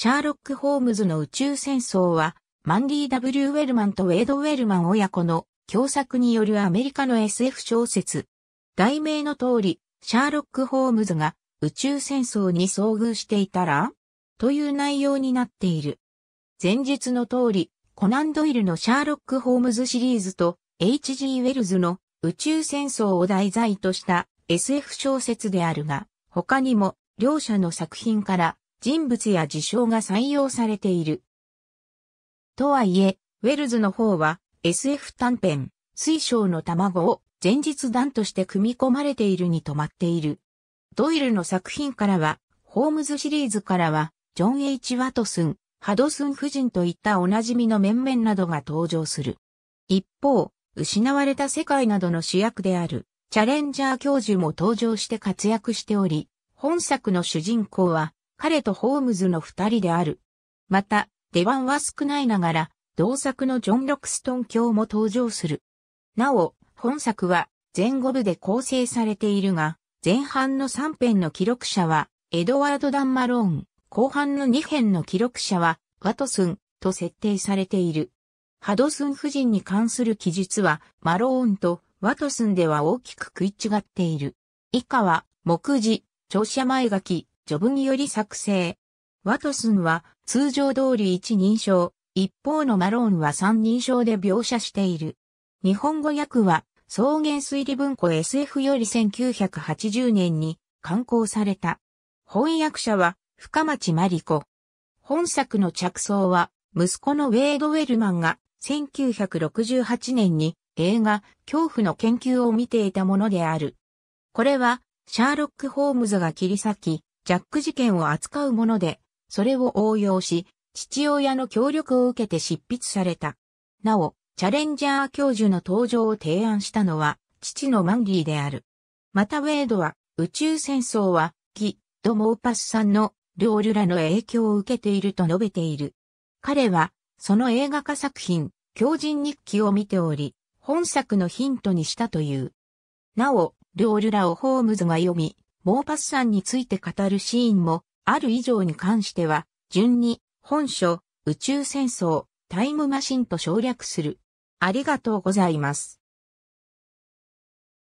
シャーロック・ホームズの宇宙戦争は、マンディ・ W・ ウェルマンとウェイド・ウェルマン親子の共作によるアメリカの SF 小説。題名の通り、シャーロック・ホームズが宇宙戦争に遭遇していたらという内容になっている。前述の通り、コナンドイルのシャーロック・ホームズシリーズと H.G. ウェルズの宇宙戦争を題材とした SF 小説であるが、他にも両者の作品から人物や事象が採用されている。とはいえ、ウェルズの方は SF 短編、水晶の卵を前日段として組み込まれているに止まっている。ドイルの作品からは、ホームズシリーズからは、ジョン・ H・ ワトスン、ハドスン夫人といったおなじみの面々などが登場する。一方、失われた世界などの主役である、チャレンジャー教授も登場して活躍しており、本作の主人公は、彼とホームズの二人である。また、出番は少ないながら、同作のジョン・ロクストン卿も登場する。なお、本作は前後部で構成されているが、前半の3編の記録者は、エドワード・ダン・マローン、後半の2編の記録者は、ワトスン、と設定されている。ハドスン夫人に関する記述は、マローンとワトスンでは大きく食い違っている。以下は、目次、聴者前書き、ジョブにより作成。ワトスンは通常通り一人称、一方のマローンは三人称で描写している。日本語訳は草原推理文庫 SF より1980年に刊行された。翻訳者は深町真理子。本作の着想は息子のウェイド・ウェルマンが1968年に映画恐怖の研究を見ていたものである。これはシャーロック・ホームズが切り裂き、ジャック事件を扱うもので、それを応用し、父親の協力を受けて執筆された。なお、チャレンジャー教授の登場を提案したのは、父のマンリーである。またウェイドは、宇宙戦争は、ギ・ド・モーパスさんの、ルオルラの影響を受けていると述べている。彼は、その映画化作品、狂人日記を見ており、本作のヒントにしたという。なお、ルオルラをホームズが読み、モーパスさんについて語るシーンもある以上に関しては、順に、本書、宇宙戦争、タイムマシンと省略する。ありがとうございます。